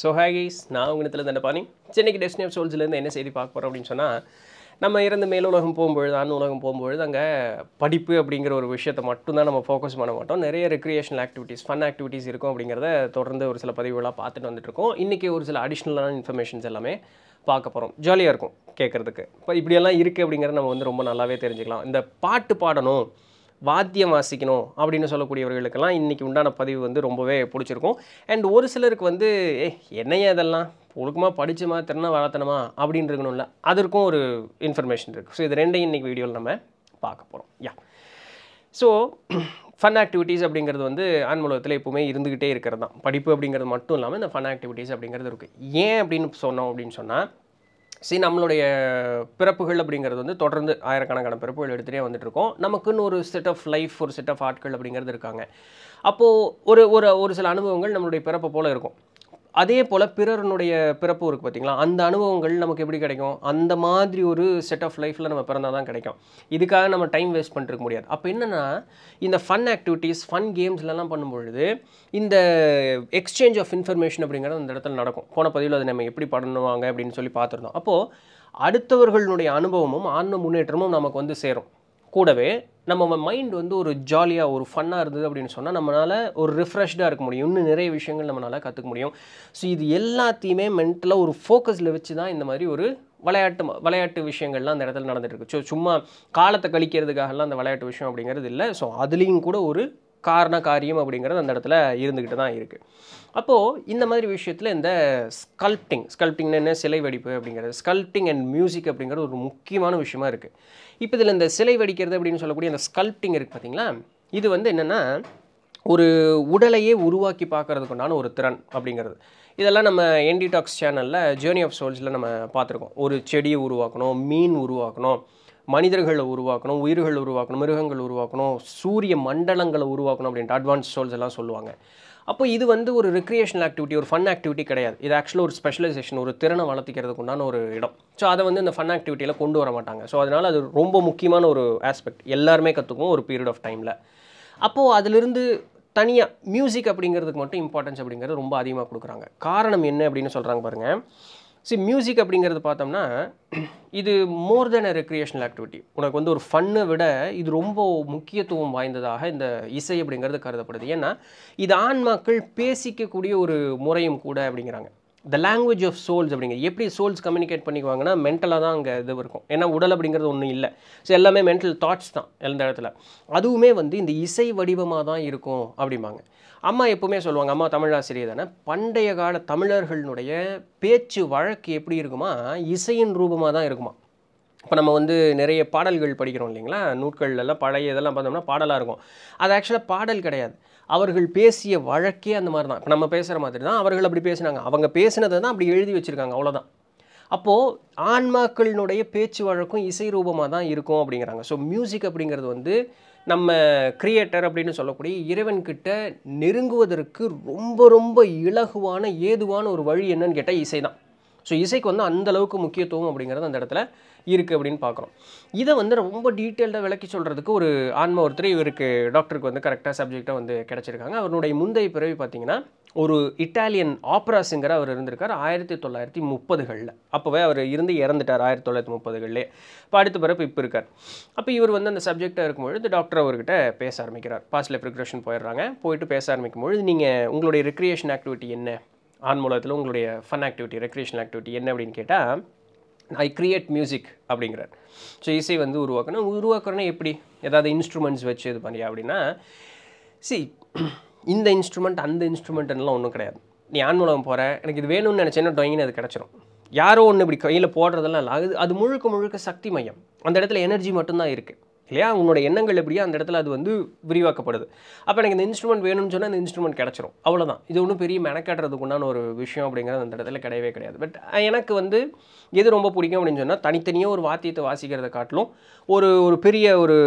so hey guys நான் உங்கத்தில் தண்டபாணி சென்னைக்கு destiny of சோல்ஸ்லேருந்து என்ன செய்தி பார்க்க போகிறோம் அப்படின்னு சொன்னால் நம்ம இறந்து மேலுலகம் போகும்பொழுது அணு உலகம் போகும்பொழுது அங்கே படிப்பு அப்படிங்கிற ஒரு விஷயத்தை மட்டும்தான் நம்ம ஃபோக்கஸ் பண்ண மாட்டோம் நிறைய ரெக்ரியேஷனல் ஆக்டிவிட்டீஸ் ஃபன் ஆக்டிவிட்டீஸ் இருக்கும் அப்படிங்கிறத தொடர்ந்து ஒரு சில பதிவுகளாக பார்த்துட்டு வந்துட்டுருக்கோம் இன்றைக்கி ஒரு சில அடிஷ்னலான இன்ஃபர்மேஷன்ஸ் எல்லாமே பார்க்க போகிறோம் ஜாலியாக இருக்கும் கேட்குறதுக்கு இப்போ இப்படியெல்லாம் இருக்குது அப்படிங்கிறத நம்ம வந்து ரொம்ப நல்லாவே தெரிஞ்சுக்கலாம் இந்த பாட்டு பாடணும் வாத்தியம் வாசிக்கணும் அப்படின்னு சொல்லக்கூடியவர்களுக்கெல்லாம் இன்றைக்கி உண்டான பதிவு வந்து ரொம்பவே பிடிச்சிருக்கும் அண்ட் ஒரு சிலருக்கு வந்து ஏ என்னையே அதெல்லாம் ஒழுக்கமாக படிச்சுமா திறனா வளர்த்தணுமா அப்படின்னு இருக்கணும்ல அதற்கும் ஒரு இன்ஃபர்மேஷன் இருக்குது ஸோ இது ரெண்டையும் இன்றைக்கி வீடியோவில் நம்ம பார்க்க போகிறோம் யா ஸோ ஃபன் ஆக்டிவிட்டீஸ் அப்படிங்கிறது வந்து ஆன்மூலகத்தில் எப்போவுமே இருந்துக்கிட்டே இருக்கிறது தான் படிப்பு அப்படிங்கிறது மட்டும் இல்லாமல் இந்த ஃபன் ஆக்டிவிட்டீஸ் அப்படிங்கிறது இருக்குது ஏன் அப்படின்னு சொன்னோம் அப்படின்னு சொன்னால் சி நம்மளுடைய பிறப்புகள் அப்படிங்கிறது வந்து தொடர்ந்து ஆயிரக்கணக்கான பிறப்புகள் எடுத்துகிட்டே வந்துட்டுருக்கோம் நமக்குன்னு ஒரு செட் ஆஃப் லைஃப் ஒரு செட் ஆஃப் ஆட்கள் அப்படிங்கிறது இருக்காங்க அப்போது ஒரு ஒரு ஒரு சில அனுபவங்கள் நம்மளுடைய பிறப்பை போல் இருக்கும் அதே போல் பிறருனுடைய பிறப்பு இருக்குது பார்த்திங்களா அந்த அனுபவங்கள் நமக்கு எப்படி கிடைக்கும் அந்த மாதிரி ஒரு செட் ஆஃப் லைஃப்பில் நம்ம பிறந்தால் தான் கிடைக்கும் இதுக்காக நம்ம டைம் வேஸ்ட் பண்ணிருக்க முடியாது அப்போ என்னென்னா இந்த ஃபன் ஆக்டிவிட்டீஸ் ஃபன் கேம்ஸ்லலாம் பண்ணும்பொழுது இந்த எக்ஸ்சேஞ்ச் ஆஃப் இன்ஃபர்மேஷன் அப்படிங்கிறது அந்த இடத்துல நடக்கும் போன பதிவில் அதை நம்ம எப்படி பண்ணுவாங்க அப்படின்னு சொல்லி பார்த்துருந்தோம் அப்போது அடுத்தவர்களுடைய அனுபவமும் ஆன்ம முன்னேற்றமும் நமக்கு வந்து சேரும் கூடவே நம்ம மைண்ட் வந்து ஒரு ஜாலியாக ஒரு ஃபன்னாக இருந்தது அப்படின்னு சொன்னால் நம்மளால் ஒரு ரிஃப்ரெஷ்டாக இருக்க முடியும் இன்னும் நிறைய விஷயங்கள் நம்மளால் கற்றுக்க முடியும் ஸோ இது எல்லாத்தையுமே மென்டலாக ஒரு ஃபோக்கஸில் வச்சு தான் இந்த மாதிரி ஒரு விளையாட்டு விளையாட்டு விஷயங்கள்லாம் அந்த இடத்துல நடந்துகிட்டு இருக்கு ஸோ சும்மா காலத்தை கழிக்கிறதுக்காகலாம் அந்த விளையாட்டு விஷயம் அப்படிங்கிறது இல்லை ஸோ அதுலேயும் கூட ஒரு காரண காரியம் அப்படிங்கிறது அந்த இடத்துல இருந்துக்கிட்டு தான் இருக்குது அப்போது இந்த மாதிரி விஷயத்தில் இந்த ஸ்கல்ப்டிங் ஸ்கல்ப்டிங்னு என்ன சிலை வெடிப்பு அப்படிங்கிறது ஸ்கல்ப்டிங் அண்ட் மியூசிக் அப்படிங்கிறது ஒரு முக்கியமான விஷயமா இருக்குது இப்போ இதில் இந்த சிலை வெடிக்கிறது அப்படின்னு சொல்லக்கூடிய அந்த ஸ்கல்ப்டிங் இருக்குது பார்த்தீங்களா இது வந்து என்னென்னா ஒரு உடலையே உருவாக்கி பார்க்குறதுக்குண்டான ஒரு திறன் அப்படிங்கிறது இதெல்லாம் நம்ம என்டிடாக்ஸ் சேனலில் ஜேர்னி ஆஃப் சோல்ஸில் நம்ம பார்த்துருக்கோம் ஒரு செடியை உருவாக்கணும் மீன் உருவாக்கணும் மனிதர்களை உருவாக்கணும் உயிர்கள் உருவாக்கணும் மிருகங்கள் உருவாக்கணும் சூரிய மண்டலங்களை உருவாக்கணும் அப்படின்ட்டு அட்வான்ஸ் சோல்ஸ் எல்லாம் சொல்லுவாங்க அப்போ இது வந்து ஒரு ரிக்ரியேஷனல் ஆக்டிவிட்டி ஒரு ஃபன் ஆக்டிவிட்டி கிடையாது இது ஆக்சுவலாக ஒரு ஸ்பெஷலைசேஷன் ஒரு திறனை வளர்த்திக்கிறதுக்கு உண்டான ஒரு இடம் ஸோ அதை வந்து இந்த ஃபன் ஆக்டிவிட்டியில் கொண்டு வர மாட்டாங்க ஸோ அதனால் அது ரொம்ப முக்கியமான ஒரு ஆஸ்பெக்ட் எல்லாருமே கற்றுக்குவோம் ஒரு பீரியட் ஆஃப் டைமில் அப்போது அதிலிருந்து தனியாக மியூசிக் அப்படிங்கிறதுக்கு மட்டும் இம்பார்ட்டன்ஸ் அப்படிங்கிறது ரொம்ப அதிகமாக கொடுக்குறாங்க காரணம் என்ன அப்படின்னு சொல்கிறாங்க பாருங்கள் சி மியூசிக் அப்படிங்கிறது பார்த்தோம்னா இது மோர் தென் அ ரெக்ரியேஷனல் ஆக்டிவிட்டி உனக்கு வந்து ஒரு ஃபன்னை விட இது ரொம்ப முக்கியத்துவம் வாய்ந்ததாக இந்த இசை அப்படிங்கிறது கருதப்படுது ஏன்னா இது ஆண் மக்கள் பேசிக்கக்கூடிய ஒரு முறையும் கூட அப்படிங்கிறாங்க த லாங்குவேஜ் ஆஃப் சோல்ஸ் அப்படிங்க எப்படி சோல்ஸ் கம்யூனிகேட் பண்ணிக்குவாங்கன்னா மென்டலாக தான் அங்கே இது இருக்கும் ஏன்னா உடல் அப்படிங்கிறது ஒன்றும் இல்லை ஸோ எல்லாமே மென்டல் தாட்ஸ் தான் இந்த இடத்துல அதுவுமே வந்து இந்த இசை வடிவமாக தான் இருக்கும் அப்படிம்பாங்க அம்மா எப்போவுமே சொல்லுவாங்க அம்மா தமிழாசிரியர் தானே பண்டைய கால தமிழர்களுடைய பேச்சு வழக்கு எப்படி இருக்குமா இசையின் ரூபமாக தான் இருக்குமா இப்போ நம்ம வந்து நிறைய பாடல்கள் படிக்கிறோம் இல்லைங்களா நூட்கள்லாம் பழைய இதெல்லாம் பார்த்தோம்னா பாடலாக இருக்கும் அது ஆக்சுவலாக பாடல் கிடையாது அவர்கள் பேசிய வழக்கே அந்த மாதிரி தான் இப்போ நம்ம பேசுகிற மாதிரி தான் அவர்கள் அப்படி பேசினாங்க அவங்க பேசினதை தான் அப்படி எழுதி வச்சுருக்காங்க அவ்வளோதான் அப்போது ஆன்மாக்களினுடைய பேச்சு வழக்கம் இசை ரூபமாக தான் இருக்கும் அப்படிங்கிறாங்க ஸோ மியூசிக் அப்படிங்கிறது வந்து நம்ம கிரியேட்டர் அப்படின்னு சொல்லக்கூடிய இறைவன்கிட்ட நெருங்குவதற்கு ரொம்ப ரொம்ப இலகுவான ஏதுவான ஒரு வழி என்னன்னு கேட்டால் இசை தான் ஸோ இசைக்கு வந்து அந்த அளவுக்கு முக்கியத்துவம் அப்படிங்கிறது அந்த இடத்துல இருக்குது அப்படின்னு பார்க்குறோம் இதை வந்து ரொம்ப டீட்டெயில்டாக விளக்கி சொல்கிறதுக்கு ஒரு ஆன்ம ஒருத்தர் இவருக்கு டாக்டருக்கு வந்து கரெக்டாக சப்ஜெக்டாக வந்து கிடச்சிருக்காங்க அவருடைய முந்தைய பிறவி பார்த்திங்கன்னா ஒரு இட்டாலியன் ஆப்ரா சிங்கர் அவர் இருந்திருக்கார் ஆயிரத்தி தொள்ளாயிரத்தி முப்பதுகளில் அப்போவே அவர் இருந்து இறந்துட்டார் ஆயிரத்தி தொள்ளாயிரத்தி முப்பதுகளிலே இப்போ அடுத்த பிறப்பு இப்போ இருக்கார் அப்போ இவர் வந்து அந்த சப்ஜெக்டாக இருக்கும்பொழுது டாக்டர் அவர்கிட்ட பேச ஆரம்பிக்கிறார் பாஸ்டில் ப்ரிக்ரேஷன் போயிடுறாங்க போயிட்டு பேச ஆரம்பிக்கும்பொழுது நீங்கள் உங்களுடைய ரிக்ரியேஷன் ஆக்டிவிட்டி என்ன ஆண் மூலத்தில் உங்களுடைய ஃபன் ஆக்டிவிட்டி ரெக்ரியேஷன் ஆக்டிவிட்டி என்ன அப்படின்னு கேட்டால் ஐ கிரியேட் மியூசிக் அப்படிங்கிறார் ஸோ இசை வந்து உருவாக்கணும் உருவாக்குறோன்னா எப்படி ஏதாவது இன்ஸ்ட்ருமெண்ட்ஸ் வச்சு இது பண்ணியா அப்படின்னா சி இந்த இன்ஸ்ட்ருமெண்ட் அந்த இன்ஸ்ட்ருமெண்ட்லாம் ஒன்றும் கிடையாது நீ ஆண் மூலம் போகிற எனக்கு இது வேணும்னு நினச்சேன்னா ட்ராயிங்னு அது கிடச்சிரும் யாரோ ஒன்று இப்படி கையில் போடுறதெல்லாம் இல்லை அது அது முழுக்க முழுக்க சக்தி மையம் அந்த இடத்துல எனர்ஜி மட்டும்தான் இருக்குது இல்லையா உன்னோட எண்ணங்கள் எப்படியோ அந்த இடத்துல அது வந்து விரிவாக்கப்படுது அப்போ எனக்கு இந்த இன்ஸ்ட்ருமெண்ட் வேணும்னு சொன்னால் இந்த இன்ஸ்ட்ருமெண்ட் கிடச்சிரும் அவ்வளோதான் இது ஒன்றும் பெரிய மெனக்காட்டுறதுக்கு உண்டான ஒரு விஷயம் அப்படிங்கிறது அந்த இடத்துல கிடையவே கிடையாது பட் எனக்கு வந்து எது ரொம்ப பிடிக்கும் அப்படின்னு சொன்னால் தனித்தனியாக ஒரு வாத்தியத்தை வாசிக்கிறத காட்டிலும் ஒரு ஒரு பெரிய ஒரு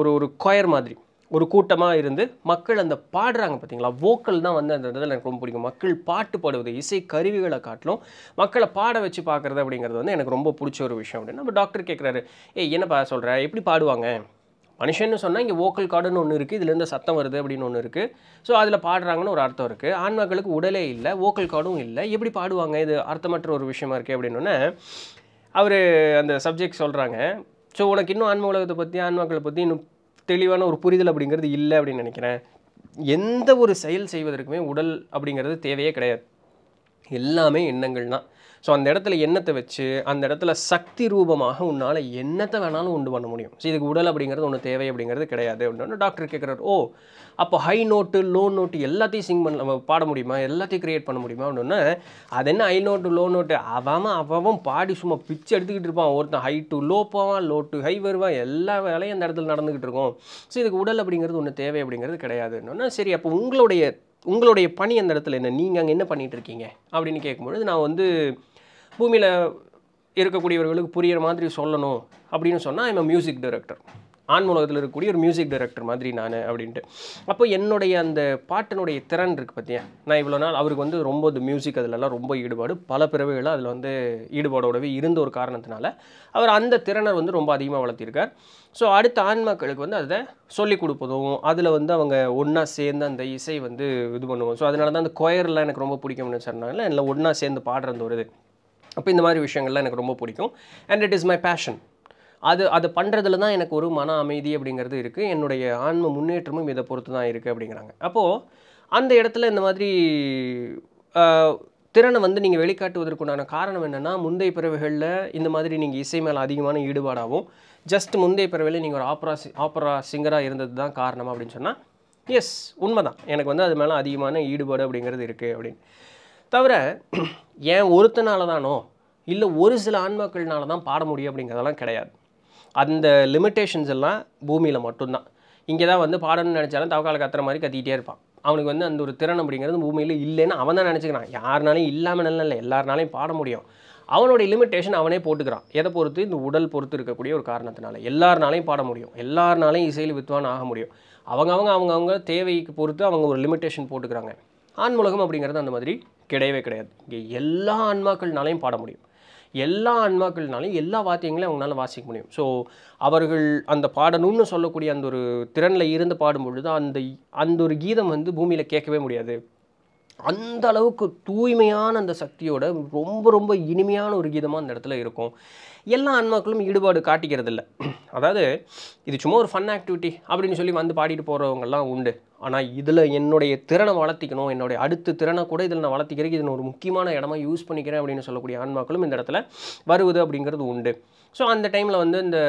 ஒரு ஒரு கொயர் மாதிரி ஒரு கூட்டமாக இருந்து மக்கள் அந்த பாடுறாங்க பார்த்தீங்களா வோக்கல் தான் வந்து அந்த இதில் எனக்கு ரொம்ப பிடிக்கும் மக்கள் பாட்டு பாடுவது இசை கருவிகளை காட்டிலும் மக்களை பாட வச்சு பார்க்குறது அப்படிங்கிறது வந்து எனக்கு ரொம்ப பிடிச்ச ஒரு விஷயம் அப்படின்னு நம்ம டாக்டர் கேட்குறாரு ஏய் பா சொல்கிற எப்படி பாடுவாங்க மனுஷன்னு சொன்னால் இங்கே வோக்கல் கார்டுன்னு ஒன்று இருக்குது இதுலேருந்து சத்தம் வருது அப்படின்னு ஒன்று இருக்குது ஸோ அதில் பாடுறாங்கன்னு ஒரு அர்த்தம் இருக்குது ஆன்மக்களுக்கு உடலே இல்லை வோக்கல் கார்டும் இல்லை எப்படி பாடுவாங்க இது அர்த்தமற்ற ஒரு விஷயமா இருக்குது அப்படின்னு அவர் அந்த சப்ஜெக்ட் சொல்கிறாங்க ஸோ உனக்கு இன்னும் ஆன்ம உலகத்தை பற்றி ஆன்மாக்களை பற்றி இன்னும் தெளிவான ஒரு புரிதல் அப்படிங்கிறது இல்லை அப்படின்னு நினைக்கிறேன் எந்த ஒரு செயல் செய்வதற்குமே உடல் அப்படிங்கிறது தேவையே கிடையாது எல்லாமே எண்ணங்கள் தான் ஸோ அந்த இடத்துல எண்ணத்தை வச்சு அந்த இடத்துல சக்தி ரூபமாக உன்னால் என்னத்தை வேணாலும் உண்டு பண்ண முடியும் ஸோ இதுக்கு உடல் அப்படிங்கிறது ஒன்று தேவை அப்படிங்கிறது கிடையாது அப்படின்னு டாக்டர் கேட்குறாரு ஓ அப்போ ஹை நோட்டு லோ நோட்டு எல்லாத்தையும் சிங் பண்ண பாட முடியுமா எல்லாத்தையும் க்ரியேட் பண்ண முடியுமா அப்படின்னா அது என்ன ஹை நோட்டு லோ நோட்டு அவன் அவன் பாடி சும்மா பிச்சு எடுத்துக்கிட்டு இருப்பான் ஒருத்தன் ஹை டு லோ போவான் லோ டு ஹை வருவான் எல்லா வேலையும் அந்த இடத்துல நடந்துக்கிட்டு இருக்கும் ஸோ இதுக்கு உடல் அப்படிங்கிறது ஒன்று தேவை அப்படிங்கிறது கிடையாது சரி அப்போ உங்களுடைய உங்களுடைய பணி அந்த இடத்துல என்ன நீங்கள் அங்கே என்ன பண்ணிகிட்டு இருக்கீங்க அப்படின்னு கேட்கும்பொழுது நான் வந்து பூமியில் இருக்கக்கூடியவர்களுக்கு புரியிற மாதிரி சொல்லணும் அப்படின்னு சொன்னால் ஐம் மியூசிக் டைரக்டர் ஆன்மூலகத்தில் இருக்கக்கூடிய ஒரு மியூசிக் டைரக்டர் மாதிரி நான் அப்படின்ட்டு அப்போ என்னுடைய அந்த பாட்டினுடைய திறன் இருக்குது பார்த்தியா நான் இவ்வளோ நாள் அவருக்கு வந்து ரொம்ப இந்த மியூசிக் அதிலெல்லாம் ரொம்ப ஈடுபாடு பல பிறவைகளாக அதில் வந்து ஈடுபாடோடவே இருந்த ஒரு காரணத்தினால அவர் அந்த திறனை வந்து ரொம்ப அதிகமாக வளர்த்திருக்கார் ஸோ அடுத்த ஆன்மாக்களுக்கு வந்து அதை சொல்லிக் கொடுப்பதும் அதில் வந்து அவங்க ஒன்றா சேர்ந்து அந்த இசை வந்து இது பண்ணுவோம் ஸோ அதனால தான் அந்த கொயர்லாம் எனக்கு ரொம்ப பிடிக்கும்னு சொன்னாங்களே எல்லாம் ஒன்றா சேர்ந்து பாடுறது ஒரு அப்போ இந்த மாதிரி விஷயங்கள்லாம் எனக்கு ரொம்ப பிடிக்கும் and it is my passion அது அது பண்ணுறதுல தான் எனக்கு ஒரு மன அமைதி அப்படிங்கிறது இருக்குது என்னுடைய ஆன்ம முன்னேற்றமும் இதை பொறுத்து தான் இருக்குது அப்படிங்கிறாங்க அப்போது அந்த இடத்துல இந்த மாதிரி திறனை வந்து நீங்கள் வெளிக்காட்டுவதற்குண்டான காரணம் என்னென்னா முந்தைய பிறவைகளில் இந்த மாதிரி நீங்கள் இசை மேலே அதிகமான ஈடுபாடாகவும் ஜஸ்ட் முந்தைய பிறவையில் நீங்கள் ஒரு ஆப்ரா ஆப்ரா சிங்கராக இருந்தது தான் காரணம் அப்படின்னு சொன்னால் எஸ் உண்மை தான் எனக்கு வந்து அது மேலே அதிகமான ஈடுபாடு அப்படிங்கிறது இருக்குது அப்படின்னு தவிர ஏன் ஒருத்தனால தானோ இல்லை ஒரு சில ஆன்மாக்கள்னால தான் பாட முடியும் அப்படிங்கிறதெல்லாம் கிடையாது அந்த லிமிட்டேஷன்ஸ் எல்லாம் பூமியில் மட்டும்தான் இங்கே தான் வந்து பாடணும்னு நினச்சாலும் தவக்கால கத்துற மாதிரி கத்திக்கிட்டே இருப்பான் அவனுக்கு வந்து அந்த ஒரு திறன் அப்படிங்கிறது பூமியில் இல்லைன்னு அவன் தான் நினச்சிக்கிறான் யாருனாலையும் இல்லாமல் இல்லை எல்லாருனாலையும் பாட முடியும் அவனுடைய லிமிட்டேஷன் அவனே போட்டுக்கிறான் எதை பொறுத்து இந்த உடல் பொறுத்து இருக்கக்கூடிய ஒரு காரணத்தினால எல்லாருனாலையும் பாட முடியும் எல்லாருனாலையும் இசையில் வித்வான் ஆக முடியும் அவங்க அவங்க தேவைக்கு பொறுத்து அவங்க ஒரு லிமிட்டேஷன் போட்டுக்கிறாங்க ஆன்முலகம் அப்படிங்கிறது அந்த மாதிரி கிடையவே கிடையாது இங்கே எல்லா ஆன்மாக்கள்னாலையும் பாட முடியும் எல்லா ஆன்மாக்கள்னாலையும் எல்லா வாத்தியங்களையும் அவங்களால வாசிக்க முடியும் ஸோ அவர்கள் அந்த பாடணும்னு சொல்லக்கூடிய அந்த ஒரு திறனில் இருந்து பாடும்பொழுது அந்த அந்த ஒரு கீதம் வந்து பூமியில் கேட்கவே முடியாது அந்த அளவுக்கு தூய்மையான அந்த சக்தியோட ரொம்ப ரொம்ப இனிமையான ஒரு கீதமாக அந்த இடத்துல இருக்கும் எல்லா ஆன்மாக்களும் ஈடுபாடு காட்டிக்கிறது இல்லை அதாவது இது சும்மா ஒரு ஃபன் ஆக்டிவிட்டி அப்படின்னு சொல்லி வந்து பாடிட்டு போகிறவங்கெல்லாம் உண்டு ஆனால் இதில் என்னுடைய திறனை வளர்த்திக்கணும் என்னுடைய அடுத்த திறனை கூட இதில் நான் வளர்த்திக்கிறேன் இதில் ஒரு முக்கியமான இடமா யூஸ் பண்ணிக்கிறேன் அப்படின்னு சொல்லக்கூடிய ஆன்மாக்களும் இந்த இடத்துல வருவது அப்படிங்கிறது உண்டு ஸோ அந்த டைமில் வந்து இந்த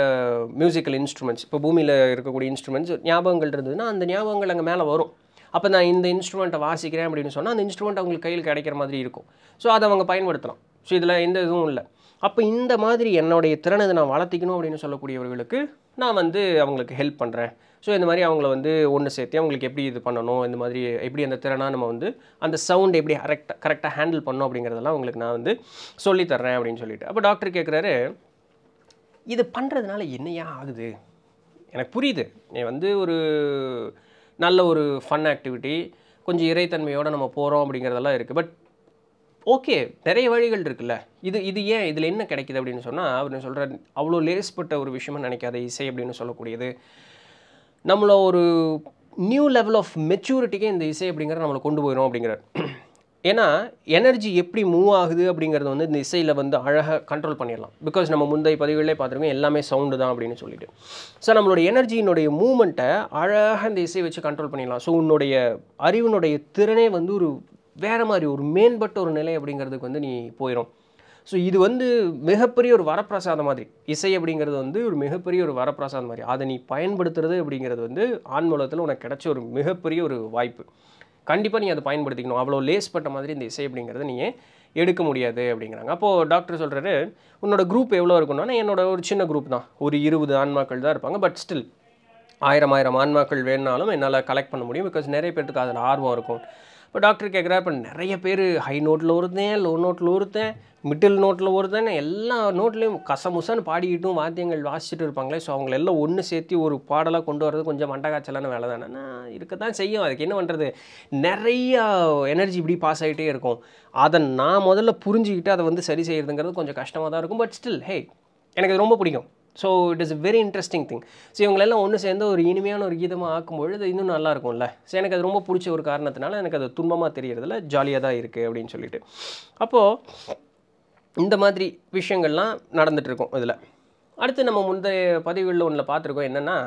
மியூசிக்கல் இன்ஸ்ட்ருமெண்ட்ஸ் இப்போ பூமியில் இருக்கக்கூடிய இன்ஸ்ட்ருமெண்ட்ஸ் ஞாபகங்கள் இருந்ததுன்னா அந்த ஞாபகங்கள் அங்கே மேலே வரும் அப்போ நான் இந்த இன்ஸ்ட்ருமெண்ட்டை வாசிக்கிறேன் அப்படின்னு சொன்னால் அந்த இன்ஸ்ட்ருமெண்ட் அவங்களுக்கு கையில் கிடைக்கிற மாதிரி இருக்கும் ஸோ அதை அவங்க பயன்படுத்தலாம் ஸோ இதில் எந்த இதுவும் இல்லை அப்போ இந்த மாதிரி என்னுடைய திறனை நான் வளர்த்திக்கணும் அப்படின்னு சொல்லக்கூடியவர்களுக்கு நான் வந்து அவங்களுக்கு ஹெல்ப் பண்ணுறேன் ஸோ இந்த மாதிரி அவங்கள வந்து ஒன்று சேர்த்து அவங்களுக்கு எப்படி இது பண்ணணும் இந்த மாதிரி எப்படி அந்த திறனாக நம்ம வந்து அந்த சவுண்ட் எப்படி கரெக்டாக கரெக்டாக ஹேண்டில் பண்ணோம் அப்படிங்கிறதெல்லாம் அவங்களுக்கு நான் வந்து சொல்லித்தர்றேன் அப்படின்னு சொல்லிட்டு அப்போ டாக்டர் கேட்குறாரு இது பண்ணுறதுனால என்னையா ஆகுது எனக்கு புரியுது நீ வந்து ஒரு நல்ல ஒரு ஃபன் ஆக்டிவிட்டி கொஞ்சம் இறைத்தன்மையோடு நம்ம போகிறோம் அப்படிங்கிறதெல்லாம் இருக்குது பட் ஓகே நிறைய வழிகள் இருக்குல்ல இது இது ஏன் இதில் என்ன கிடைக்கிது அப்படின்னு சொன்னால் அவர் சொல்கிற அவ்வளோ லேஸ்பட்ட ஒரு விஷயமாக நினைக்காத இசை அப்படின்னு சொல்லக்கூடியது நம்மளை ஒரு நியூ லெவல் ஆஃப் மெச்சூரிட்டிக்கே இந்த இசை அப்படிங்கிறத நம்மளை கொண்டு போயிடும் அப்படிங்கிறார் ஏன்னா எனர்ஜி எப்படி மூவ் ஆகுது அப்படிங்கிறத வந்து இந்த இசையில் வந்து அழகாக கண்ட்ரோல் பண்ணிடலாம் பிகாஸ் நம்ம முந்தைய பதிவுகளே பார்த்துருக்கோம் எல்லாமே சவுண்டு தான் அப்படின்னு சொல்லிட்டு ஸோ நம்மளுடைய எனர்ஜியினுடைய மூமெண்ட்டை அழகாக இந்த இசையை வச்சு கண்ட்ரோல் பண்ணிடலாம் ஸோ உன்னுடைய அறிவினுடைய திறனே வந்து ஒரு வேறு மாதிரி ஒரு மேம்பட்ட ஒரு நிலை அப்படிங்கிறதுக்கு வந்து நீ போயிடும் ஸோ இது வந்து மிகப்பெரிய ஒரு வரப்பிரசாதம் மாதிரி இசை அப்படிங்கிறது வந்து ஒரு மிகப்பெரிய ஒரு வரப்பிரசாதம் மாதிரி அதை நீ பயன்படுத்துறது அப்படிங்கிறது வந்து ஆன்மூலத்தில் உனக்கு கிடைச்ச ஒரு மிகப்பெரிய ஒரு வாய்ப்பு கண்டிப்பாக நீ அதை பயன்படுத்திக்கணும் அவ்வளோ லேஸ் பட்ட மாதிரி இந்த இசை அப்படிங்கிறத நீங்கள் எடுக்க முடியாது அப்படிங்கிறாங்க அப்போது டாக்டர் சொல்கிறாரு உன்னோட குரூப் எவ்வளோ இருக்குன்னா என்னோட ஒரு சின்ன குரூப் தான் ஒரு இருபது ஆன்மாக்கள் தான் இருப்பாங்க பட் ஸ்டில் ஆயிரம் ஆயிரம் ஆன்மாக்கள் வேணுனாலும் என்னால் கலெக்ட் பண்ண முடியும் பிகாஸ் நிறைய பேர்த்துக்கு அதில் ஆர்வம் இருக்கும் இப்போ டாக்டர் கேட்குறா இப்போ நிறைய பேர் ஹை நோட்டில் ஒருத்தன் லோ நோட்டில் ஒருத்தன் மிடில் நோட்டில் ஒருத்தன் எல்லா நோட்லேயும் கசமுசன்னு பாடிக்கிட்டும் வாத்தியங்கள் வாசிச்சுட்டு இருப்பாங்களே ஸோ அவங்கள எல்லாம் ஒன்று சேர்த்து ஒரு பாடலாக கொண்டு வரது கொஞ்சம் மண்டகாச்சலான வேலை தானே இருக்க தான் செய்யும் அதுக்கு என்ன பண்ணுறது நிறையா எனர்ஜி இப்படி பாஸ் ஆகிட்டே இருக்கும் அதை நான் முதல்ல புரிஞ்சுக்கிட்டு அதை வந்து சரி செய்கிறதுங்கிறது கொஞ்சம் கஷ்டமாக தான் இருக்கும் பட் ஸ்டில் ஹே எனக்கு ரொம்ப பிடிக்கும் so it is very interesting thing so இவங்களெல்லாம் ஒன்று சேர்ந்து ஒரு இனிமையான ஒரு கீதமாக ஆக்கும்பொழுது இன்னும் நல்லா இருக்கும்ல ஸோ எனக்கு அது ரொம்ப பிடிச்ச ஒரு காரணத்தினால எனக்கு அது துன்பமாக தெரியறதில்ல ஜாலியாக தான் இருக்குது அப்படின்னு சொல்லிட்டு அப்போது இந்த மாதிரி விஷயங்கள்லாம் நடந்துகிட்ருக்கும் இதில் அடுத்து நம்ம முந்தைய பதிவுகளில் ஒன்றில் பார்த்துருக்கோம் என்னென்னா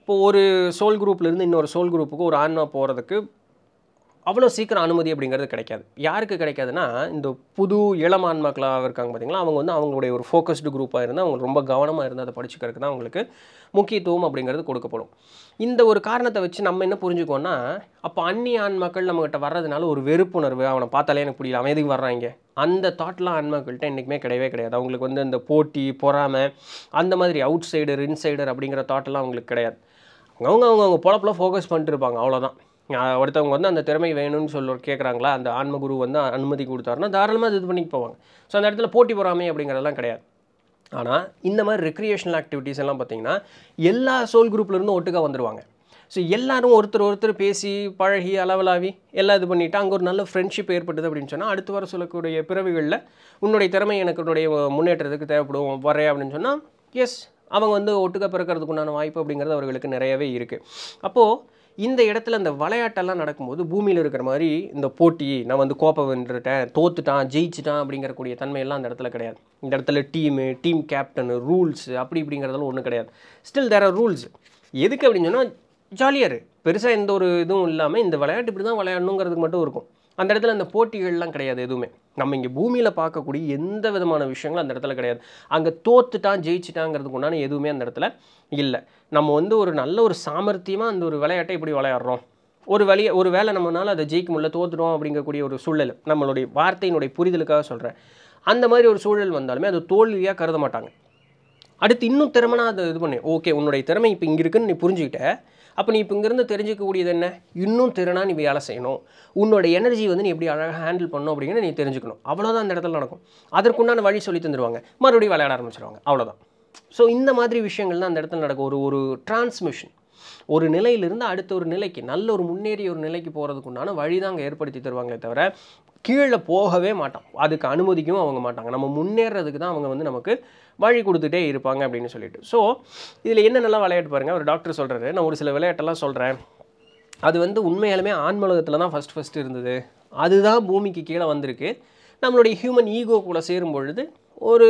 இப்போ ஒரு சோல் குரூப்லேருந்து இன்னொரு சோல் குரூப்புக்கு ஒரு ஆன்மா போகிறதுக்கு அவ்வளோ சீக்கிரம் அனுமதி அப்படிங்கிறது கிடைக்காது யாருக்கு கிடைக்காதுன்னா இந்த புது இளமான்மக்களாக இருக்காங்க பார்த்திங்களா அவங்க வந்து அவங்களுடைய ஒரு ஃபோக்கஸ்டு குரூப்பாக இருந்தால் அவங்க ரொம்ப கவனமாக இருந்தால் அதை படிச்சுக்கிறதுக்கு தான் அவங்களுக்கு முக்கியத்துவம் அப்படிங்கிறது கொடுக்கப்படும் இந்த ஒரு காரணத்தை வச்சு நம்ம என்ன புரிஞ்சுக்கோன்னா அப்போ அந்நிய ஆண் மக்கள் நம்மகிட்ட வர்றதுனால ஒரு வெறுப்புணர்வு அவனை பார்த்தாலே எனக்கு புரியல அவன் எதுக்கு வர்றாங்க அந்த தாட்லாம் ஆன்மாக்கள்கிட்ட என்றைக்குமே கிடையவே கிடையாது அவங்களுக்கு வந்து இந்த போட்டி பொறாமை அந்த மாதிரி அவுட் சைடர் இன்சைடர் அப்படிங்கிற தாட்லாம் அவங்களுக்கு கிடையாது அவங்க அவங்க அவங்க பொழப்பில் ஃபோக்கஸ் பண்ணிட்டு இருப்பாங்க அவ்வளோதான் ஒருத்தவங்க வந்து அந்த திறமை வேணும்னு சொல்ல கேட்குறாங்களா அந்த ஆன்மகுரு வந்து அனுமதி கொடுத்தாருன்னா தாராளமாக இது பண்ணிட்டு போவாங்க ஸோ அந்த இடத்துல போட்டி பொறாமை அப்படிங்கிறதெல்லாம் கிடையாது ஆனால் இந்த மாதிரி ரெக்ரியேஷனல் ஆக்டிவிட்டீஸ் எல்லாம் பார்த்திங்கன்னா எல்லா சோல் குரூப்லேருந்து ஒட்டுக்காக வந்துடுவாங்க ஸோ எல்லோரும் ஒருத்தர் ஒருத்தர் பேசி பழகி அளவலாவி எல்லாம் இது பண்ணிவிட்டு அங்கே ஒரு நல்ல ஃப்ரெண்ட்ஷிப் ஏற்பட்டது அப்படின்னு சொன்னால் அடுத்து வர சொல்லக்கூடிய பிறவிகளில் உன்னுடைய திறமை எனக்கு உன்னுடைய முன்னேற்றத்துக்கு தேவைப்படும் வரேன் அப்படின்னு சொன்னால் எஸ் அவங்க வந்து ஒட்டுக்க பிறக்கிறதுக்குண்டான உண்டான வாய்ப்பு அப்படிங்கிறது அவர்களுக்கு நிறையவே இருக்குது அப்போது இந்த இடத்துல அந்த விளையாட்டெல்லாம் நடக்கும்போது பூமியில் இருக்கிற மாதிரி இந்த போட்டி நான் வந்து கோப்பை வென்றுட்டேன் தோத்துட்டான் ஜெயிச்சிட்டான் அப்படிங்கிறக்கூடிய தன்மையெல்லாம் அந்த இடத்துல கிடையாது இந்த இடத்துல டீமு டீம் கேப்டனு ரூல்ஸ் அப்படி இப்படிங்கிறதெல்லாம் ஒன்றும் கிடையாது ஸ்டில் தேர் ஆர் ரூல்ஸ் எதுக்கு அப்படின்னு சொன்னால் ஜாலியாக பெருசாக எந்த ஒரு இதுவும் இல்லாமல் இந்த விளையாட்டு இப்படி தான் விளையாடணுங்கிறதுக்கு மட்டும் இருக்கும் அந்த இடத்துல அந்த போட்டிகள்லாம் கிடையாது எதுவுமே நம்ம இங்கே பூமியில் பார்க்கக்கூடிய எந்த விதமான விஷயங்களும் அந்த இடத்துல கிடையாது அங்கே தோத்துட்டான் ஜெயிச்சிட்டாங்கிறதுக்கு உண்டான எதுவுமே அந்த இடத்துல இல்லை நம்ம வந்து ஒரு நல்ல ஒரு சாமர்த்தியமாக அந்த ஒரு விளையாட்டை இப்படி விளையாடுறோம் ஒரு வழியை ஒரு வேலை நம்மளால் அதை ஜெயிக்க முடியல தோத்துடும் அப்படிங்கக்கூடிய ஒரு சூழல் நம்மளுடைய வார்த்தையினுடைய புரிதலுக்காக சொல்கிறேன் அந்த மாதிரி ஒரு சூழல் வந்தாலுமே அது தோல்வியாக கருத மாட்டாங்க அடுத்து இன்னும் திறமைனா அதை இது பண்ணு ஓகே உன்னுடைய திறமை இப்போ இங்கே இருக்குன்னு நீ புரிஞ்சுக்கிட்ட அப்போ நீ இப்போ இங்கேருந்து தெரிஞ்சிக்கக்கூடியது என்ன இன்னும் திறனாக நீ வேலை செய்யணும் உன்னோட எனர்ஜி வந்து நீ எப்படி அழகாக ஹேண்டில் பண்ணணும் அப்படிங்கிற நீ தெரிஞ்சுக்கணும் அவ்வளோதான் அந்த இடத்துல நடக்கும் அதற்குண்டான வழி சொல்லி தந்துடுவாங்க மறுபடியும் விளையாட ஆரம்பிச்சிருவாங்க அவ்வளோதான் ஸோ இந்த மாதிரி விஷயங்கள் தான் அந்த இடத்துல நடக்கும் ஒரு ஒரு டிரான்ஸ்மிஷன் ஒரு நிலையிலிருந்து அடுத்த ஒரு நிலைக்கு நல்ல ஒரு முன்னேறிய ஒரு நிலைக்கு போகிறதுக்குண்டான வழி தான் அங்கே ஏற்படுத்தி தருவாங்களே தவிர கீழே போகவே மாட்டான் அதுக்கு அனுமதிக்கும் அவங்க மாட்டாங்க நம்ம முன்னேறதுக்கு தான் அவங்க வந்து நமக்கு வழி கொடுத்துட்டே இருப்பாங்க அப்படின்னு சொல்லிட்டு ஸோ இதில் என்னென்னலாம் விளையாட்டு பாருங்கள் ஒரு டாக்டர் சொல்கிறாரு நான் ஒரு சில விளையாட்டெல்லாம் சொல்கிறேன் அது வந்து உண்மையாலுமே ஆன்மலகத்தில் தான் ஃபஸ்ட் ஃபஸ்ட்டு இருந்தது அதுதான் பூமிக்கு கீழே வந்திருக்கு நம்மளுடைய ஹியூமன் ஈகோ கூட சேரும் பொழுது ஒரு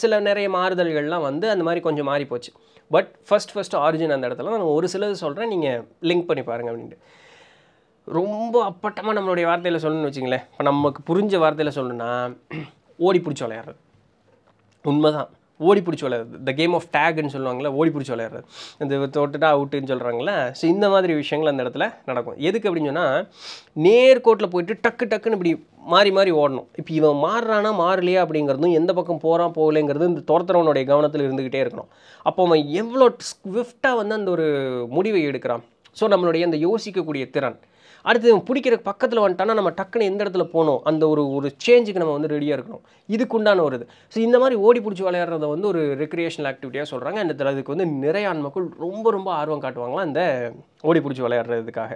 சில நிறைய மாறுதல்கள்லாம் வந்து அந்த மாதிரி கொஞ்சம் மாறி போச்சு பட் ஃபஸ்ட் ஃபஸ்ட் ஆரிஜின் அந்த இடத்துல நான் ஒரு சிலது சொல்கிறேன் நீங்கள் லிங்க் பண்ணி பாருங்கள் அப்படின்ட்டு ரொம்ப அப்பட்டமாக நம்மளுடைய வார்த்தையில் சொல்லணும்னு வச்சிங்களேன் இப்போ நமக்கு புரிஞ்ச வார்த்தையில் சொல்லணும்னா ஓடி பிடிச்சி விளையாடுறது உண்மை தான் ஓடி பிடிச்சி விளையாடுறது த கேம் ஆஃப் டேக்னு சொல்லுவாங்களே ஓடி பிடிச்சி விளையாடுறது இந்த தொட்டுட்டா அவுட்டுன்னு சொல்கிறாங்களே ஸோ இந்த மாதிரி விஷயங்கள் அந்த இடத்துல நடக்கும் எதுக்கு அப்படின்னு சொன்னால் நேர்கோட்டில் போயிட்டு டக்கு டக்குன்னு இப்படி மாறி மாறி ஓடணும் இப்போ இவன் மாறுறானா மாறலையா அப்படிங்கிறதும் எந்த பக்கம் போகிறான் போகலைங்கிறது இந்த துரத்துறவனுடைய கவனத்தில் இருந்துக்கிட்டே இருக்கணும் அப்போ அவன் எவ்வளோ ஸ்விஃப்டாக வந்து அந்த ஒரு முடிவை எடுக்கிறான் ஸோ நம்மளுடைய அந்த யோசிக்கக்கூடிய திறன் அடுத்து பிடிக்கிற பக்கத்தில் வந்துட்டானா நம்ம டக்குன்னு எந்த இடத்துல போகணும் அந்த ஒரு ஒரு சேஞ்சுக்கு நம்ம வந்து ரெடியாக இருக்கணும் இதுக்குண்டான ஒரு இது ஸோ இந்த மாதிரி ஓடி பிடிச்சி விளையாடுறத வந்து ஒரு ரெக்ரியேஷனல் ஆக்டிவிட்டியாக சொல்கிறாங்க அந்த அதுக்கு வந்து நிறைய மக்கள் ரொம்ப ரொம்ப ஆர்வம் காட்டுவாங்களாம் அந்த ஓடி பிடிச்சி விளையாடுறதுக்காக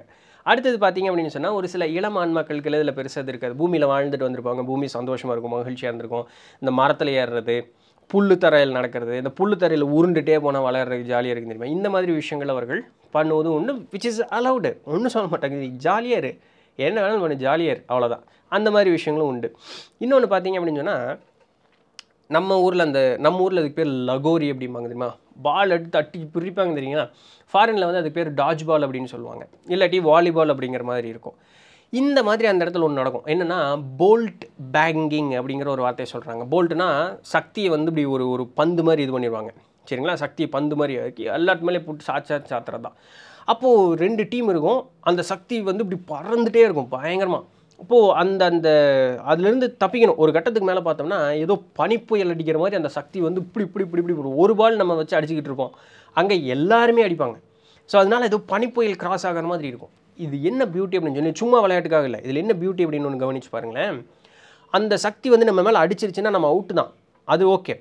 அடுத்தது பார்த்தீங்க அப்படின்னு சொன்னால் ஒரு சில இளம் ஆன்மாக்களுக்கு இதில் பெருசாக இருக்காது பூமியில் வாழ்ந்துட்டு வந்திருப்பாங்க பூமி சந்தோஷமாக இருக்கும் மகிழ்ச்சியாக இருந்திருக்கும் இந்த மரத்தில் ஏறுறது புல்லு தரையில் நடக்கிறது இந்த புல்லு தரையில் உருண்டுட்டே போனால் விளையாடுறதுக்கு ஜாலியாக இருக்குது தெரியுமா இந்த மாதிரி விஷயங்கள் அவர்கள் பண்ணுவது ஒன்று விச் இஸ் அலவுடு ஒன்றும் சொல்ல மாட்டாங்க ஜாலியாக இரு என்ன வேணாலும் பண்ணு ஜாலியாக இரு அவ்வளோதான் அந்த மாதிரி விஷயங்களும் உண்டு இன்னொன்று பார்த்தீங்க அப்படின்னு சொன்னால் நம்ம ஊரில் அந்த நம்ம ஊரில் அதுக்கு பேர் லகோரி அப்படிம்பாங்க தெரியுமா பால் எடுத்து தட்டி பிரிப்பாங்க தெரியுங்களா ஃபாரினில் வந்து அதுக்கு பேர் டாஜ் பால் அப்படின்னு சொல்லுவாங்க இல்லாட்டி வாலிபால் அப்படிங்கிற மாதிரி இருக்கும் இந்த மாதிரி அந்த இடத்துல ஒன்று நடக்கும் என்னென்னா போல்ட் பேங்கிங் அப்படிங்கிற ஒரு வார்த்தையை சொல்கிறாங்க போல்ட்னா சக்தியை வந்து இப்படி ஒரு ஒரு பந்து மாதிரி இது பண்ணிடுவாங்க சரிங்களா சக்தி பந்து மாதிரி இருக்கு எல்லாத்துமேலேயே போட்டு சாச்சா சாத்துறது தான் அப்போது ரெண்டு டீம் இருக்கும் அந்த சக்தி வந்து இப்படி பறந்துகிட்டே இருக்கும் பயங்கரமாக இப்போது அந்த அந்த அதுலேருந்து தப்பிக்கணும் ஒரு கட்டத்துக்கு மேலே பார்த்தோம்னா ஏதோ பனிப்புயல் அடிக்கிற மாதிரி அந்த சக்தி வந்து இப்படி இப்படி இப்படி இப்படி ஒரு பால் நம்ம வச்சு அடிச்சுக்கிட்டு இருப்போம் அங்கே எல்லாருமே அடிப்பாங்க ஸோ அதனால் ஏதோ பனிப்புயல் கிராஸ் ஆகிற மாதிரி இருக்கும் இது என்ன பியூட்டி அப்படின்னு சொல்லி சும்மா விளையாட்டுக்காக இல்லை இதில் என்ன பியூட்டி அப்படின்னு ஒன்று கவனிச்சு பாருங்களேன் அந்த சக்தி வந்து நம்ம மேலே அடிச்சிருச்சுன்னா நம்ம அவுட்டு தான் அது ஓகே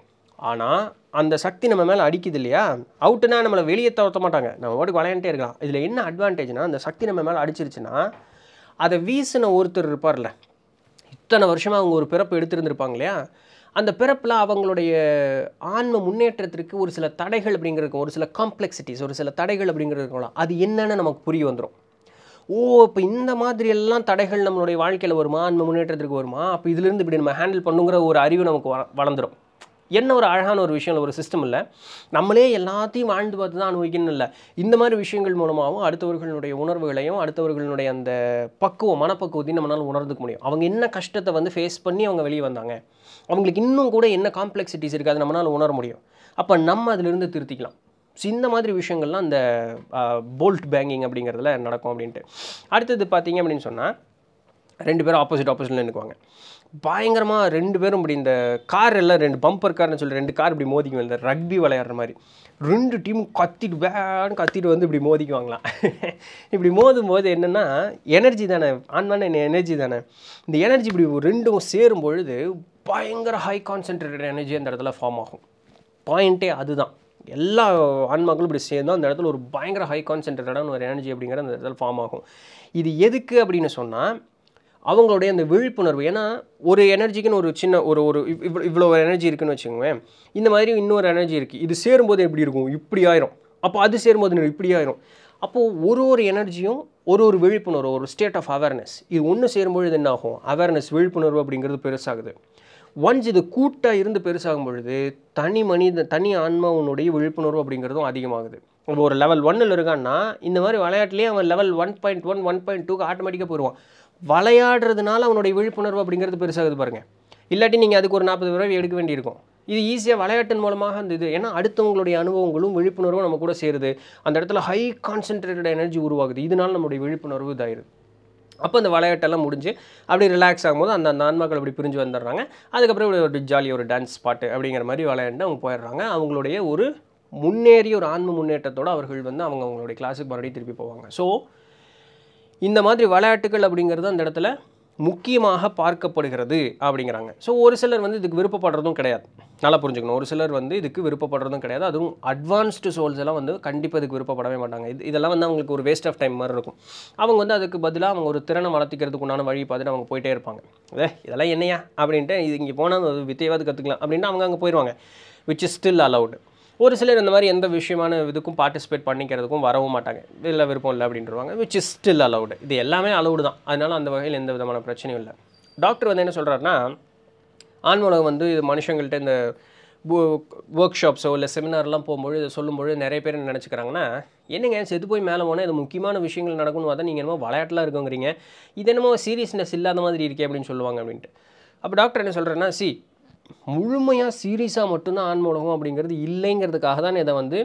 ஆனால் அந்த சக்தி நம்ம மேலே அடிக்குது இல்லையா அவுட்டுனா நம்மளை வெளியே தவிர்த்த மாட்டாங்க நம்ம ஓட்டுக்கு விளையாண்டே இருக்கலாம் இதில் என்ன அட்வான்டேஜ்னா அந்த சக்தி நம்ம மேலே அடிச்சிருச்சுன்னா அதை வீசின ஒருத்தர் இருப்பார்ல இத்தனை வருஷமாக அவங்க ஒரு பிறப்பு எடுத்திருந்துருப்பாங்க இல்லையா அந்த பிறப்பில் அவங்களுடைய ஆன்ம முன்னேற்றத்திற்கு ஒரு சில தடைகள் அப்படிங்கிறது ஒரு சில காம்ப்ளெக்சிட்டிஸ் ஒரு சில தடைகள் அப்படிங்கிறது அது என்னென்னு நமக்கு புரிய வந்துடும் ஓ இப்போ இந்த மாதிரி எல்லாம் தடைகள் நம்மளுடைய வாழ்க்கையில் வருமா ஆன்ம முன்னேற்றத்திற்கு வருமா அப்போ இதிலிருந்து இப்படி நம்ம ஹேண்டில் பண்ணுங்கிற ஒரு அறிவு நமக்கு வ வளர்ந்துடும் என்ன ஒரு அழகான ஒரு விஷயம் ஒரு சிஸ்டம் இல்லை நம்மளே எல்லாத்தையும் வாழ்ந்து பார்த்து தான் அனுபவிக்கணும் இல்லை இந்த மாதிரி விஷயங்கள் மூலமாகவும் அடுத்தவர்களுடைய உணர்வுகளையும் அடுத்தவர்களுடைய அந்த பக்குவம் மனப்பக்குவத்தையும் நம்மளால் உணர்ந்துக்க முடியும் அவங்க என்ன கஷ்டத்தை வந்து ஃபேஸ் பண்ணி அவங்க வெளியே வந்தாங்க அவங்களுக்கு இன்னும் கூட என்ன காம்ப்ளெக்சிட்டிஸ் இருக்குது அதை நம்மளால் உணர முடியும் அப்போ நம்ம அதிலிருந்து திருத்திக்கலாம் ஸோ இந்த மாதிரி விஷயங்கள்லாம் அந்த போல்ட் பேங்கிங் அப்படிங்கிறதுல நடக்கும் அப்படின்ட்டு அடுத்தது பார்த்தீங்க அப்படின்னு சொன்னால் ரெண்டு பேரும் ஆப்போசிட் ஆப்போசிட்டில் நினைக்குவாங்க பயங்கரமாக ரெண்டு பேரும் இப்படி இந்த கார் எல்லாம் ரெண்டு பம்பர் கார்னு சொல்லி ரெண்டு கார் இப்படி மோதிக்கு இந்த ரக்பி விளையாடுற மாதிரி ரெண்டு டீமும் கத்திட்டு வேன்னு கத்திட்டு வந்து இப்படி மோதிக்குவாங்களாம் இப்படி மோதும் போது என்னென்னா எனர்ஜி தானே ஆன்மான எனர்ஜி தானே இந்த எனர்ஜி இப்படி ரெண்டும் சேரும் பொழுது பயங்கர ஹை கான்சென்ட்ரேட்டட் எனர்ஜி அந்த இடத்துல ஃபார்ம் ஆகும் பாயிண்ட்டே அதுதான் எல்லா ஆன்மாக்களும் இப்படி சேர்ந்தால் அந்த இடத்துல ஒரு பயங்கர ஹை கான்சென்ட்ரேட்டடான ஒரு எனர்ஜி அப்படிங்கிற அந்த இடத்துல ஃபார்ம் ஆகும் இது எதுக்கு அப்படின்னு சொன்னால் அவங்களுடைய அந்த விழிப்புணர்வு ஏன்னா ஒரு எனர்ஜிக்குன்னு ஒரு சின்ன ஒரு ஒரு இவ்வளோ இவ்வளோ ஒரு எனர்ஜி இருக்குன்னு வச்சுக்கோங்களேன் இந்த மாதிரி இன்னொரு எனர்ஜி இருக்குது இது சேரும்போது எப்படி இருக்கும் இப்படி ஆயிரும் அப்போ அது சேரும்போது இப்படி ஆயிரும் அப்போது ஒரு ஒரு எனர்ஜியும் ஒரு ஒரு விழிப்புணர்வு ஒரு ஸ்டேட் ஆஃப் அவேர்னஸ் இது ஒன்று சேரும்பொழுது என்ன ஆகும் அவேர்னஸ் விழிப்புணர்வு அப்படிங்கிறது பெருசாகுது ஒன்ஸ் இது கூட்டாக இருந்து பெருசாகும் பொழுது தனி மனித தனி உன்னுடைய விழிப்புணர்வு அப்படிங்கிறதும் அதிகமாகுது இப்போ ஒரு லெவல் ஒன்னில் இருக்கான்னா இந்த மாதிரி விளையாட்டுலேயே அவன் level one point one one point டூக்கு ஆட்டோமேட்டிக்காக போயிடுவான் விளையாடுறதுனால அவனுடைய விழிப்புணர்வு அப்படிங்கிறது பெருசாகுது பாருங்கள் இல்லாட்டி நீங்கள் அதுக்கு ஒரு நாற்பது ரூபாய் எடுக்க வேண்டியிருக்கும் இது ஈஸியாக விளையாட்டின் மூலமாக அந்த இது ஏன்னா அடுத்தவங்களுடைய அனுபவங்களும் விழிப்புணர்வும் நம்ம கூட சேருது அந்த இடத்துல ஹை கான்சென்ட்ரேட்டட் எனர்ஜி உருவாகுது இதனால் நம்மளுடைய விழிப்புணர்வு இதாகிடுது அப்போ அந்த விளையாட்டெல்லாம் முடிஞ்சு அப்படி ரிலாக்ஸ் ஆகும்போது அந்த அந்த ஆன்மாக்கள் அப்படி பிரிஞ்சு வந்துடுறாங்க அதுக்கப்புறம் இப்படி ஒரு ஜாலியாக ஒரு டான்ஸ் பாட்டு அப்படிங்கிற மாதிரி விளையாண்டு அவங்க போயிடுறாங்க அவங்களுடைய ஒரு முன்னேறிய ஒரு ஆன்ம முன்னேற்றத்தோடு அவர்கள் வந்து அவங்க அவங்களுடைய கிளாஸுக்கு மறுபடியும் திருப்பி போவாங்க ஸோ இந்த மாதிரி விளையாட்டுகள் அப்படிங்கிறது அந்த இடத்துல முக்கியமாக பார்க்கப்படுகிறது அப்படிங்கிறாங்க ஸோ ஒரு சிலர் வந்து இதுக்கு விருப்பப்படுறதும் கிடையாது நல்லா புரிஞ்சுக்கணும் ஒரு சிலர் வந்து இதுக்கு விருப்பப்படுறதும் கிடையாது அதுவும் அட்வான்ஸ்டு சோல்ஸ் எல்லாம் வந்து கண்டிப்பாக இதுக்கு விருப்பப்படவே மாட்டாங்க இது இதெல்லாம் வந்து அவங்களுக்கு ஒரு வேஸ்ட் ஆஃப் டைம் மாதிரி இருக்கும் அவங்க வந்து அதுக்கு பதிலாக அவங்க ஒரு திறனை வளர்த்திக்கிறதுக்கு உண்டான வழி பார்த்துட்டு அவங்க போயிட்டே இருப்பாங்க ஏ இதெல்லாம் என்னையா அப்படின்ட்டு இது இங்கே போனால் வித்தியாவது கற்றுக்கலாம் அப்படின்ட்டு அவங்க அங்கே போயிடுவாங்க விச் இஸ் ஸ்டில் அலவுடு ஒரு சிலர் இந்த மாதிரி எந்த விஷயமான இதுக்கும் பார்ட்டிசிபேட் பண்ணிக்கிறதுக்கும் வரவும் மாட்டாங்க இல்லை விருப்பம் இல்லை அப்படின்றவாங்க விச் இஸ் ஸ்டில் அலவுடு இது எல்லாமே அலவுடு தான் அதனால் அந்த வகையில் எந்த விதமான பிரச்சனையும் இல்லை டாக்டர் வந்து என்ன சொல்கிறாருன்னா ஆண் உலகம் வந்து இது மனுஷங்கள்கிட்ட இந்த ஒர்க் ஷாப்ஸோ இல்லை செமினார்லாம் போகும்போது இதை சொல்லும்போது நிறைய பேர் என்ன நினச்சிக்கிறாங்கன்னா என்னங்க செத்து போய் மேலே போனால் இது முக்கியமான விஷயங்கள் நடக்கும்னு அதான் நீங்கள் என்னமோ விளையாட்டெலாம் இருக்குங்கிறீங்க இது என்னமோ சீரியஸ்னஸ் இல்லாத மாதிரி இருக்கே அப்படின்னு சொல்லுவாங்க அப்படின்ட்டு அப்போ டாக்டர் என்ன சொல்கிறேன்னா சி முழுமையாக சீரியஸாக மட்டும்தான் ஆண் மூலகம் அப்படிங்கிறது இல்லைங்கிறதுக்காக தான் இதை வந்து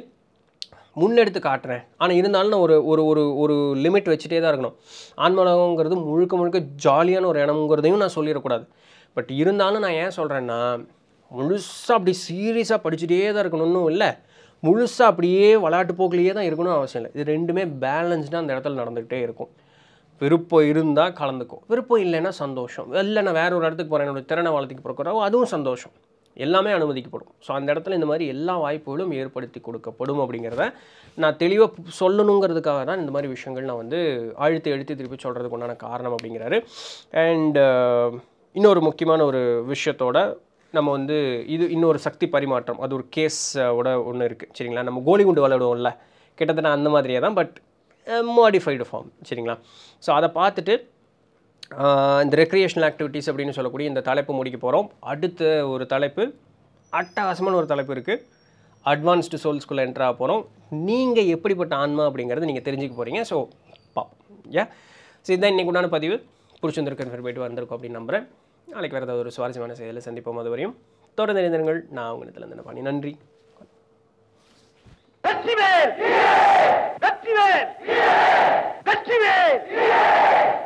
முன்னெடுத்து காட்டுறேன் ஆனால் இருந்தாலும் நான் ஒரு ஒரு ஒரு ஒரு லிமிட் வச்சுட்டே தான் இருக்கணும் ஆன்மலகங்கிறது முழுக்க முழுக்க ஜாலியான ஒரு இடம்ங்கிறதையும் நான் சொல்லிடக்கூடாது பட் இருந்தாலும் நான் ஏன் சொல்கிறேன்னா முழுசாக அப்படி சீரியஸாக படிச்சுட்டே தான் இருக்கணும்னு இல்லை முழுசாக அப்படியே விளையாட்டு போக்கிலேயே தான் இருக்கணும்னு அவசியம் இல்லை இது ரெண்டுமே பேலன்ஸ்டாக அந்த இடத்துல நடந்துக்கிட்டே இருக்கும் விருப்பம் இருந்தால் கலந்துக்கும் விருப்பம் இல்லைன்னா சந்தோஷம் இல்லைன்னா வேறு வேற ஒரு இடத்துக்கு போகிறேன் என்னோடய திறனை வளர்த்துக்கு போகிறோம் அதுவும் சந்தோஷம் எல்லாமே அனுமதிக்கப்படும் ஸோ அந்த இடத்துல இந்த மாதிரி எல்லா வாய்ப்புகளும் ஏற்படுத்தி கொடுக்கப்படும் அப்படிங்கிறத நான் தெளிவாக சொல்லணுங்கிறதுக்காக தான் இந்த மாதிரி விஷயங்கள் நான் வந்து அழுத்தி எழுத்து திருப்பி சொல்கிறதுக்கு உண்டான காரணம் அப்படிங்கிறாரு அண்ட் இன்னொரு முக்கியமான ஒரு விஷயத்தோட நம்ம வந்து இது இன்னொரு சக்தி பரிமாற்றம் அது ஒரு கேஸோட ஒன்று இருக்குது சரிங்களா நம்ம கோலிகுண்டு விளையாடுவோம்ல கிட்டத்தட்ட அந்த மாதிரியே தான் பட் மாடிஃபைடு ஃபார்ம் சரிங்களா ஸோ அதை பார்த்துட்டு இந்த ரெக்ரியேஷனல் ஆக்டிவிட்டீஸ் அப்படின்னு சொல்லக்கூடிய இந்த தலைப்பு முடிக்க போகிறோம் அடுத்த ஒரு தலைப்பு அட்டகாசமான ஒரு தலைப்பு இருக்குது அட்வான்ஸ்டு சோல்ஸ்குள்ளே என்ட்ராக போகிறோம் நீங்கள் எப்படிப்பட்ட ஆன்மா அப்படிங்கிறத நீங்கள் தெரிஞ்சுக்க போகிறீங்க ஸோ பா ஏ ஸோ இதுதான் இன்றைக்கு உண்டான பதிவு பிடிச்சிருந்துருக்கு போயிட்டு வந்திருக்கோம் அப்படின்னு நம்புகிறேன் நாளைக்கு வேறு ஏதாவது ஒரு சுவாரஸ்யமான செயலில் சந்திப்போம் அது வரையும் தொடர்ந்து இணைந்திருங்கள் நான் உங்களிடத்துல இருந்தேன் பண்ணி நன்றி वेल गच्ची वेल